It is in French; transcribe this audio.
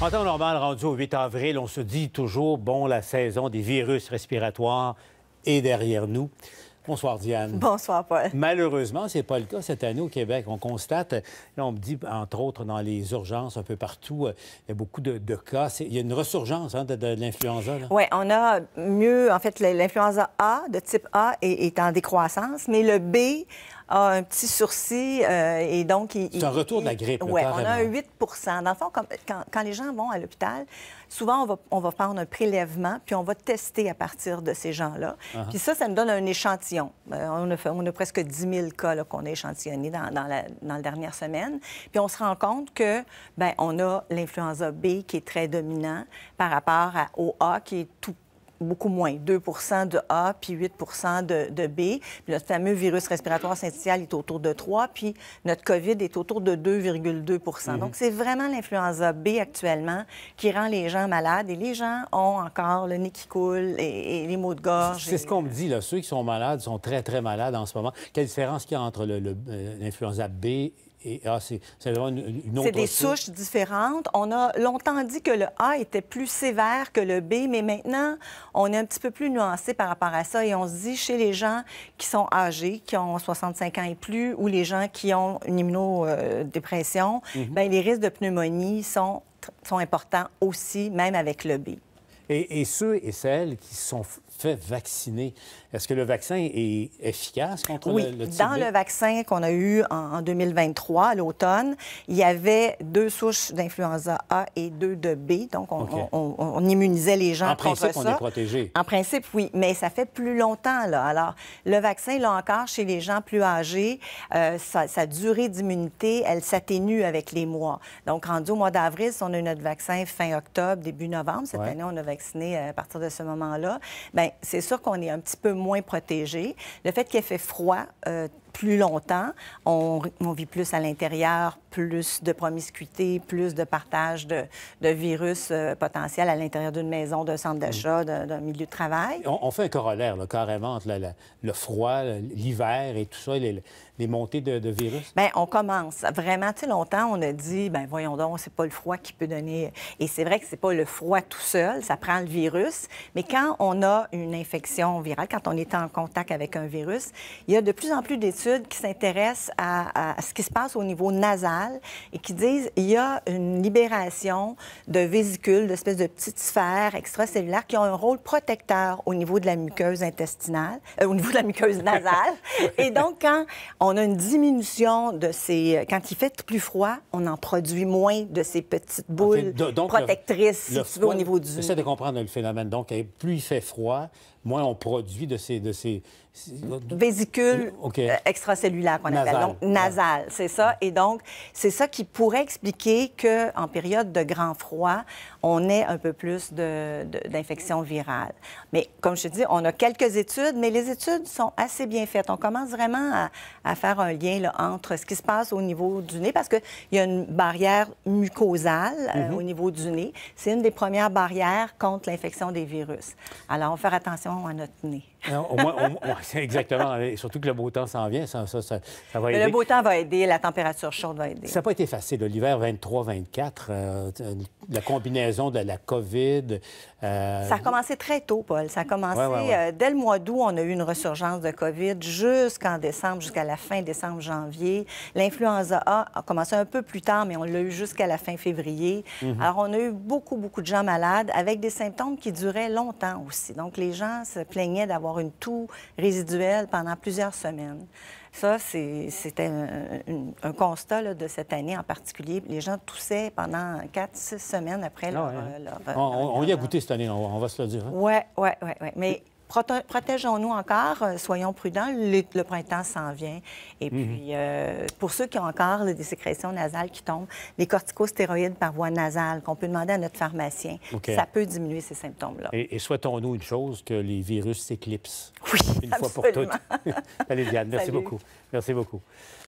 En temps normal, rendu au 8 avril, on se dit toujours, bon, la saison des virus respiratoires est derrière nous. Bonsoir, Diane. Bonsoir, Paul. Malheureusement, ce n'est pas le cas cette année au Québec. On constate, là, on me dit, entre autres, dans les urgences un peu partout, euh, il y a beaucoup de, cas. Il y a une ressurgence hein, de, l'influenza. Oui, on a mieux, en fait, l'influenza A, de type A, est en décroissance, mais le B, un petit sourcil euh, et donc... C'est un retour de la grippe, Oui, on a un 8 Dans le fond, quand, les gens vont à l'hôpital, souvent, on va, on prendre un prélèvement, puis on va tester à partir de ces gens-là. Uh-huh. Puis ça, ça me donne un échantillon. Euh, on, a presque 10 000 cas qu'on a échantillonnés dans, dans, la, dernière semaine. Puis on se rend compte que, ben on a l'influenza B qui est très dominant par rapport à, OA, qui est tout beaucoup moins, 2 de A, puis 8 de, B. Puis notre fameux virus respiratoire syncytial est autour de 3, puis notre COVID est autour de 2,2 mhm. Donc, c'est vraiment l'influenza B actuellement qui rend les gens malades. Et les gens ont encore le nez qui coule et, les maux de gorge. C'est ce qu'on me dit, là. Ceux qui sont malades sont très, très malades en ce moment. Quelle différence qu'il y a entre euh, l'influenza B et A? Ah, c'est vraiment une des souches différentes. On a longtemps dit que le A était plus sévère que le B, mais maintenant, on est un petit peu plus nuancé par rapport à ça et on se dit chez les gens qui sont âgés, qui ont 65 ans et plus, ou les gens qui ont une immunodépression, mhm. ben, les risques de pneumonie sont, sont importants aussi, même avec le B. et ceux et celles qui sont fait vacciner. Est-ce que le vaccin est efficace contre le, Dans le vaccin qu'on a eu en, 2023, à l'automne, il y avait deux souches d'influenza A et deux de B. Donc, on, immunisait les gens en contre principe, ça. En principe, on est protégé. En principe, oui. Mais ça fait plus longtemps, là. Alors, le vaccin, là encore, chez les gens plus âgés, euh, sa, durée d'immunité, elle s'atténue avec les mois. Donc, rendu au mois d'avril, si on a eu notre vaccin fin octobre, début novembre, cette année, on a vacciné euh, à partir de ce moment-là, bien, ben, c'est sûr qu'on est un petit peu moins protégé. Le fait qu'il fait froid, euh, plus longtemps. On, vit plus à l'intérieur, plus de promiscuité, plus de partage de, virus euh, potentiels à l'intérieur d'une maison, d'un centre d'achat, mm. d'un milieu de travail. On, fait un corollaire, là, carrément, entre le, froid, l'hiver et tout ça, les, montées de, virus. Bien, on commence. Vraiment, tu sais, longtemps, on a dit, ben voyons donc, c'est pas le froid qui peut donner... Et c'est vrai que c'est pas le froid tout seul, ça prend le virus, mais quand on a une infection virale, quand on est en contact avec un virus, il y a de plus en plus d'études qui s'intéressent à, ce qui se passe au niveau nasal et qui disent qu'il y a une libération de vésicules, d'espèces de petites sphères extracellulaires qui ont un rôle protecteur au niveau de la muqueuse intestinale, euh, au niveau de la muqueuse nasale. et donc, quand on a une diminution de ces... Quand il fait plus froid, on en produit moins de ces petites boules protectrices, si tu au niveau du... J'essaie de comprendre le phénomène. Donc, plus il fait froid, moins on produit de ces... De ces... Vésicules euh, extracellulaires qu'on appelle, donc nasales, c'est ça. Et donc, c'est ça qui pourrait expliquer qu'en période de grand froid, on ait un peu plus d'infections de, virales. Mais comme je te dis, on a quelques études, mais les études sont assez bien faites. On commence vraiment à, faire un lien entre ce qui se passe au niveau du nez, parce qu'il y a une barrière mucosale euh, mhm. au niveau du nez. C'est une des premières barrières contre l'infection des virus. Alors, on va faire attention à notre nez. exactement. Et surtout que le beau temps s'en vient, ça, ça, ça, va aider. le beau temps va aider, la température chaude va aider. Ça n'a pas été facile, l'hiver 23-24 la combinaison de la COVID. Euh, Ça a commencé très tôt, Paul. Ça a commencé euh, dès le mois d'août, on a eu une resurgence de COVID jusqu'en décembre, jusqu'à la fin décembre, janvier. L'influenza A a commencé un peu plus tard, mais on l'a eu jusqu'à la fin février. Mhm. Alors, on a eu beaucoup, beaucoup de gens malades avec des symptômes qui duraient longtemps aussi. Donc, les gens se plaignaient d'avoir une toux résiduelle pendant plusieurs semaines. Ça, c'était un, constat de cette année en particulier. Les gens toussaient pendant quatre, six semaines après ah hein? euh, euh, leur, on, y a goûté cette année, on, va se le dire. Oui, oui, oui. Mais protégeons-nous encore, euh, soyons prudents, le, printemps s'en vient. Et mhm. puis, euh, pour ceux qui ont encore des sécrétions nasales qui tombent, les corticostéroïdes par voie nasale qu'on peut demander à notre pharmacien, ça peut diminuer ces symptômes-là. Et, souhaitons-nous une chose, que les virus s'éclipsent. Une fois pour toutes. Allez, Diane, merci beaucoup. Merci beaucoup.